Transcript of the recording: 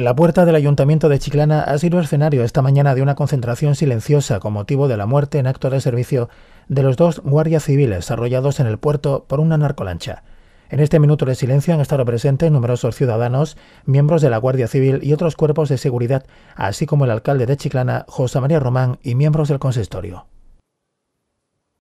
La puerta del Ayuntamiento de Chiclana ha sido escenario esta mañana de una concentración silenciosa con motivo de la muerte en acto de servicio de los dos guardias civiles arrollados en el puerto por una narcolancha. En este minuto de silencio han estado presentes numerosos ciudadanos, miembros de la Guardia Civil y otros cuerpos de seguridad, así como el alcalde de Chiclana, José María Román, y miembros del consistorio.